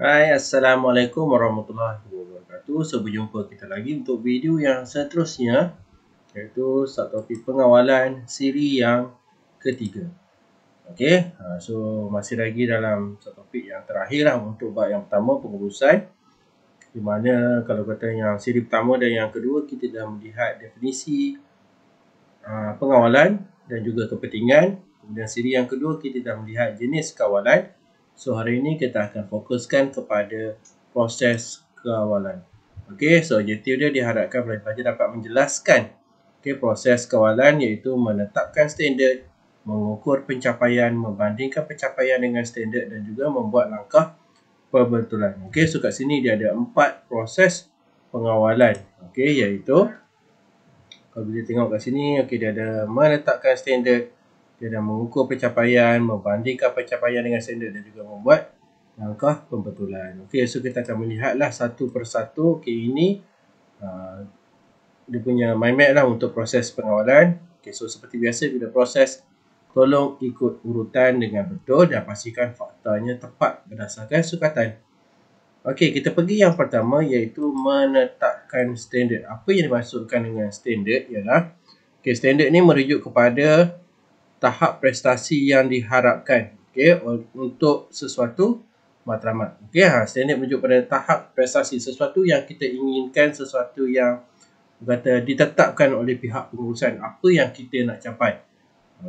Hai Assalamualaikum Warahmatullahi Wabarakatuh So berjumpa kita lagi untuk video yang seterusnya Iaitu subtopik pengawalan siri yang ketiga Okay ha, So masih lagi dalam subtopik yang terakhir lah Untuk bab yang pertama pengurusan Di mana kalau kata yang siri pertama dan yang kedua Kita dah melihat definisi ha, pengawalan dan juga kepentingan Kemudian siri yang kedua kita dah melihat jenis kawalan So hari ini kita akan fokuskan kepada proses kawalan. Okey, so objektif dia diharapkan pelajar dapat menjelaskan okay, proses kawalan iaitu menetapkan standard, mengukur pencapaian, membandingkan pencapaian dengan standard dan juga membuat langkah perbetulan. Okey, so kat sini dia ada empat proses pengawalan. Okey, iaitu kalau boleh tengok kat sini, okey dia ada menetapkan standard, dia dah mengukur pencapaian, membandingkan pencapaian dengan standard dan juga membuat langkah pembetulan. Okey, so kita akan melihatlah satu persatu okey ini uh, dia punya mind map lah untuk proses pengawalan. Okey, so seperti biasa bila proses tolong ikut urutan dengan betul dan pastikan faktanya tepat berdasarkan sukatan. Okey, kita pergi yang pertama iaitu menetapkan standard. Apa yang dimaksudkan dengan standard ialah okey, standard ni merujuk kepada tahap prestasi yang diharapkan okay, untuk sesuatu matlamat. Okay, ha, standard menunjuk pada tahap prestasi sesuatu yang kita inginkan, sesuatu yang kata ditetapkan oleh pihak pengurusan apa yang kita nak capai.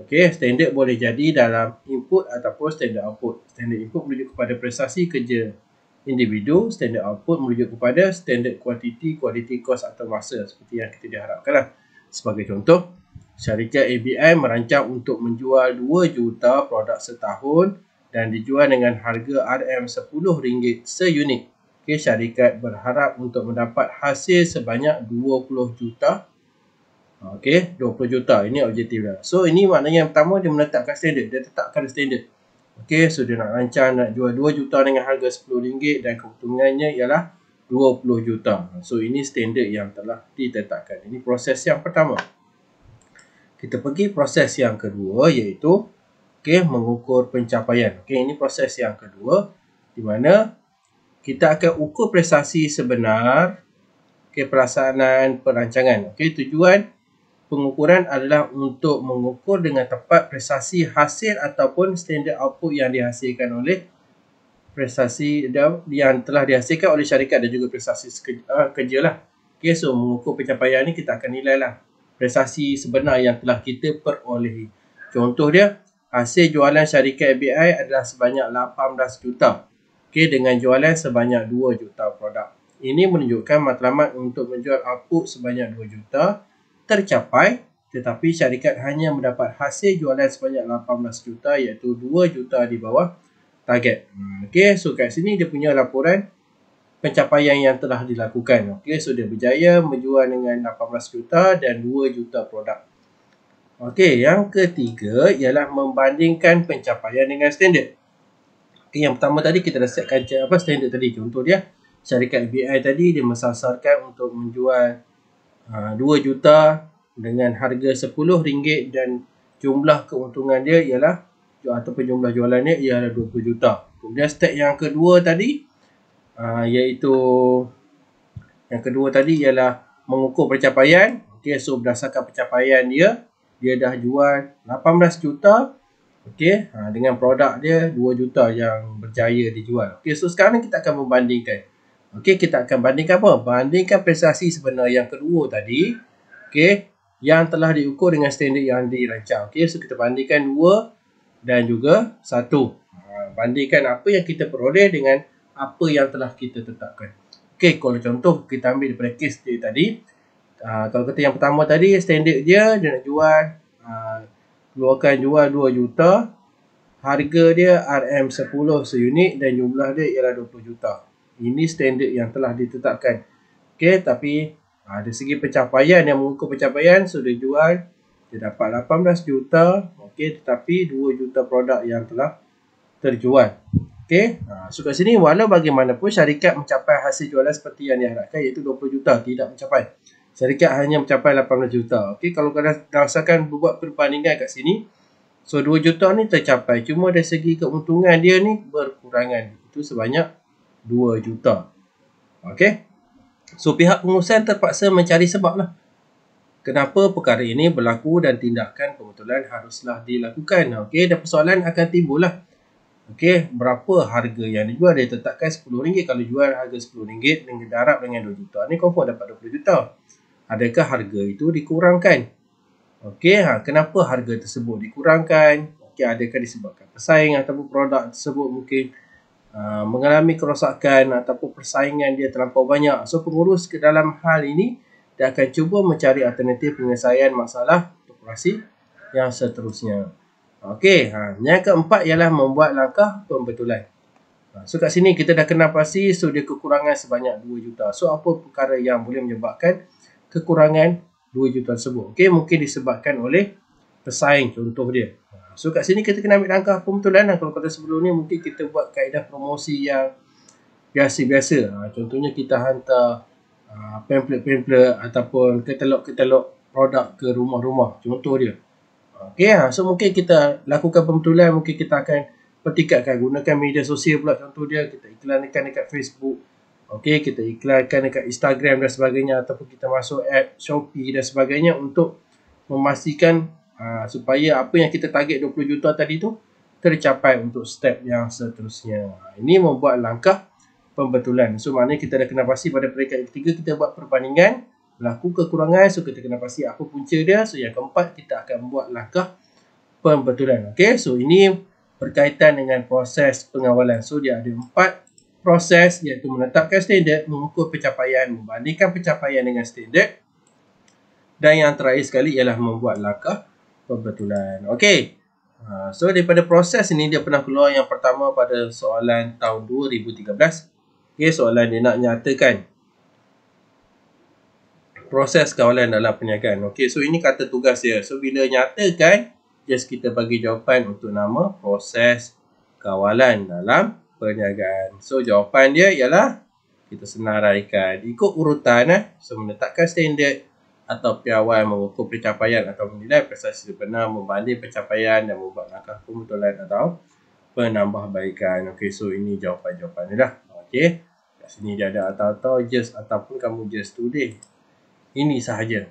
Okay, standard boleh jadi dalam input ataupun standard output. Standard input menunjuk kepada prestasi kerja individu, standard output menunjuk kepada standard quantity, kualiti kos atau masa seperti yang kita diharapkan lah. Sebagai contoh, Syarikat ABI merancang untuk menjual 2 juta produk setahun dan dijual dengan harga RM10 seunit. Okay, syarikat berharap untuk mendapat hasil sebanyak 20 juta. Okay, 20 juta. Ini objektif dia. So, ini maknanya yang pertama dia menetapkan standard. Dia tetapkan standard. Okay, so dia nak rancang nak jual 2 juta dengan harga RM10 dan keuntungannya ialah 20 juta. So, ini standard yang telah ditetapkan. Ini proses yang pertama kita pergi proses yang kedua iaitu okay, mengukur pencapaian. Okay, ini proses yang kedua di mana kita akan ukur prestasi sebenar okey perasaan perancangan. Okay, tujuan pengukuran adalah untuk mengukur dengan tepat prestasi hasil ataupun standard output yang dihasilkan oleh prestasi yang telah dihasilkan oleh syarikat dan juga prestasi ah, kerja, lah. Okay, so mengukur pencapaian ini kita akan nilai lah prestasi sebenar yang telah kita perolehi. Contoh dia, hasil jualan syarikat ABI adalah sebanyak 18 juta. Okey, dengan jualan sebanyak 2 juta produk. Ini menunjukkan matlamat untuk menjual output sebanyak 2 juta tercapai tetapi syarikat hanya mendapat hasil jualan sebanyak 18 juta iaitu 2 juta di bawah target. Hmm, okey, so kat sini dia punya laporan pencapaian yang telah dilakukan. Okey, so dia berjaya menjual dengan 18 juta dan 2 juta produk. Okey, yang ketiga ialah membandingkan pencapaian dengan standard. Okey, yang pertama tadi kita dah setkan apa standard tadi. Contoh dia, syarikat BI tadi dia mensasarkan untuk menjual ha, uh, 2 juta dengan harga RM10 dan jumlah keuntungan dia ialah atau jumlah jualannya ialah 20 juta. Kemudian step yang kedua tadi, uh, iaitu yang kedua tadi ialah mengukur pencapaian. Okey, so berdasarkan pencapaian dia, dia dah jual 18 juta. Okey, ha, dengan produk dia 2 juta yang berjaya dijual. Okey, so sekarang kita akan membandingkan. Okey, kita akan bandingkan apa? Bandingkan prestasi sebenar yang kedua tadi. Okey, yang telah diukur dengan standard yang dirancang. Okey, so kita bandingkan dua dan juga satu. Ha, bandingkan apa yang kita peroleh dengan apa yang telah kita tetapkan. Okey, kalau contoh kita ambil daripada kes dia tadi, aa, ah, kalau kata yang pertama tadi standard dia dia nak jual aa, ah, keluarkan jual 2 juta, harga dia RM10 seunit dan jumlah dia ialah 20 juta. Ini standard yang telah ditetapkan. Okey, tapi aa, ah, dari segi pencapaian yang mengukur pencapaian sudah so jual dia dapat 18 juta, okey tetapi 2 juta produk yang telah terjual. Okay. Ha, so kat sini walau bagaimanapun syarikat mencapai hasil jualan seperti yang diharapkan iaitu 20 juta tidak mencapai. Syarikat hanya mencapai 18 juta. Okey, Kalau kalian rasakan buat perbandingan kat sini. So 2 juta ni tercapai. Cuma dari segi keuntungan dia ni berkurangan. Itu sebanyak 2 juta. Okey, So pihak pengurusan terpaksa mencari sebab lah. Kenapa perkara ini berlaku dan tindakan pengutulan haruslah dilakukan. Okey, Dan persoalan akan timbul lah. Okey, berapa harga yang dijual dia tetapkan RM10 kalau jual harga RM10 dengan darab dengan 2 juta. Ni confirm dapat 20 juta. Adakah harga itu dikurangkan? Okey, ha, kenapa harga tersebut dikurangkan? Okey, adakah disebabkan pesaing ataupun produk tersebut mungkin uh, mengalami kerosakan ataupun persaingan dia terlalu banyak. So pengurus ke dalam hal ini dia akan cuba mencari alternatif penyelesaian masalah operasi yang seterusnya. Okey, ha, yang keempat ialah membuat langkah pembetulan. Ha, so kat sini kita dah kenal pasti so dia kekurangan sebanyak 2 juta. So apa perkara yang boleh menyebabkan kekurangan 2 juta tersebut? Okey, mungkin disebabkan oleh pesaing contoh dia. Ha, so kat sini kita kena ambil langkah pembetulan. Dan lah. kalau kata sebelum ni mungkin kita buat kaedah promosi yang biasa-biasa. Ha, contohnya kita hantar ha, pamphlet-pamphlet ataupun katalog-katalog produk ke rumah-rumah. Contoh dia. Okey, ha. so mungkin kita lakukan pembetulan, mungkin kita akan pertikatkan gunakan media sosial pula contoh dia kita iklankan dekat Facebook. Okey, kita iklankan dekat Instagram dan sebagainya ataupun kita masuk app Shopee dan sebagainya untuk memastikan ha, supaya apa yang kita target 20 juta tadi tu tercapai untuk step yang seterusnya. Ini membuat langkah pembetulan. So maknanya kita dah kena pasti pada peringkat ketiga kita buat perbandingan berlaku kekurangan so kita kena pasti apa punca dia so yang keempat kita akan buat langkah pembetulan okey so ini berkaitan dengan proses pengawalan so dia ada empat proses iaitu menetapkan standard mengukur pencapaian membandingkan pencapaian dengan standard dan yang terakhir sekali ialah membuat langkah pembetulan okey ha, so daripada proses ini dia pernah keluar yang pertama pada soalan tahun 2013 okey soalan dia nak nyatakan proses kawalan dalam perniagaan. Okey, so ini kata tugas dia. So bila nyatakan, just kita bagi jawapan untuk nama proses kawalan dalam perniagaan. So jawapan dia ialah kita senaraikan ikut urutan eh. So menetapkan standard atau piawai mengukur pencapaian atau menilai prestasi sebenar membanding pencapaian dan membuat langkah pembetulan atau penambahbaikan. Okey, so ini jawapan-jawapan dia lah. Okey. Kat sini dia ada atau-atau just ataupun kamu just tulis ini sahaja.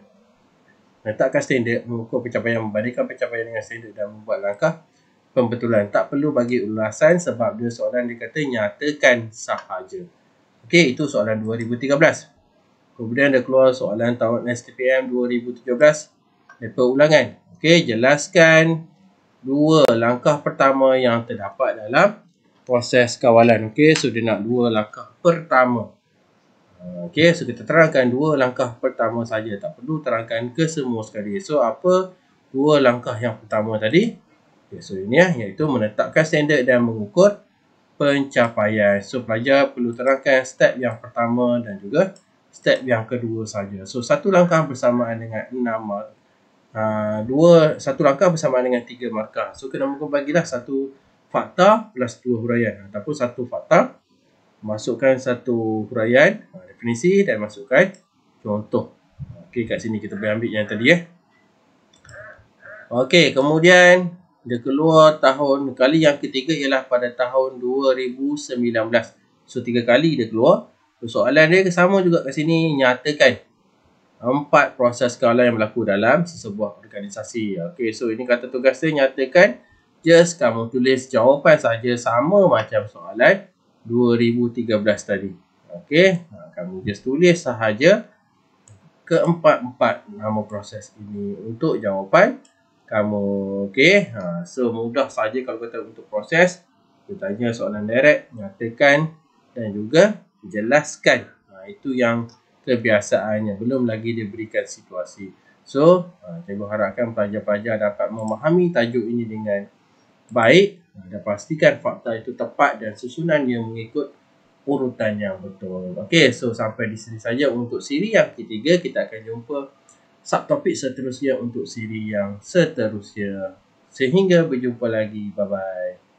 Letakkan standard, mengukur pencapaian, membandingkan pencapaian dengan standard dan membuat langkah pembetulan. Tak perlu bagi ulasan sebab dia soalan dia kata nyatakan sahaja. Okey, itu soalan 2013. Kemudian ada keluar soalan tahun STPM 2017. Paper ulangan. Okey, jelaskan dua langkah pertama yang terdapat dalam proses kawalan. Okey, so dia nak dua langkah pertama. Okey, so kita terangkan dua langkah pertama saja. Tak perlu terangkan ke semua sekali. So, apa dua langkah yang pertama tadi? Okay, so, ini ya, iaitu menetapkan standard dan mengukur pencapaian. So, pelajar perlu terangkan step yang pertama dan juga step yang kedua saja. So, satu langkah bersamaan dengan enam markah. Uh, dua, satu langkah bersamaan dengan tiga markah. So, kena mungkin bagilah satu fakta plus dua huraian. Ataupun satu fakta masukkan satu huraian ha, definisi dan masukkan contoh. Okey kat sini kita boleh ambil yang tadi eh. Okey, kemudian dia keluar tahun kali yang ketiga ialah pada tahun 2019. So tiga kali dia keluar. So, soalan dia sama juga kat sini nyatakan empat proses skala yang berlaku dalam sebuah organisasi. Okey, so ini kata tugas dia nyatakan just kamu tulis jawapan saja sama macam soalan 2013 tadi. Okey, ha, kamu just tulis sahaja keempat-empat nama proses ini untuk jawapan kamu. Okey, ha, so mudah saja kalau kata untuk proses. Kita tanya soalan direct, nyatakan dan juga jelaskan. Ha, itu yang kebiasaannya. Belum lagi dia berikan situasi. So, saya berharapkan pelajar-pelajar dapat memahami tajuk ini dengan baik dan pastikan fakta itu tepat dan susunan yang mengikut urutan yang betul. Okey, so sampai di sini saja untuk siri yang ketiga. Kita akan jumpa subtopik seterusnya untuk siri yang seterusnya. Sehingga berjumpa lagi. Bye-bye.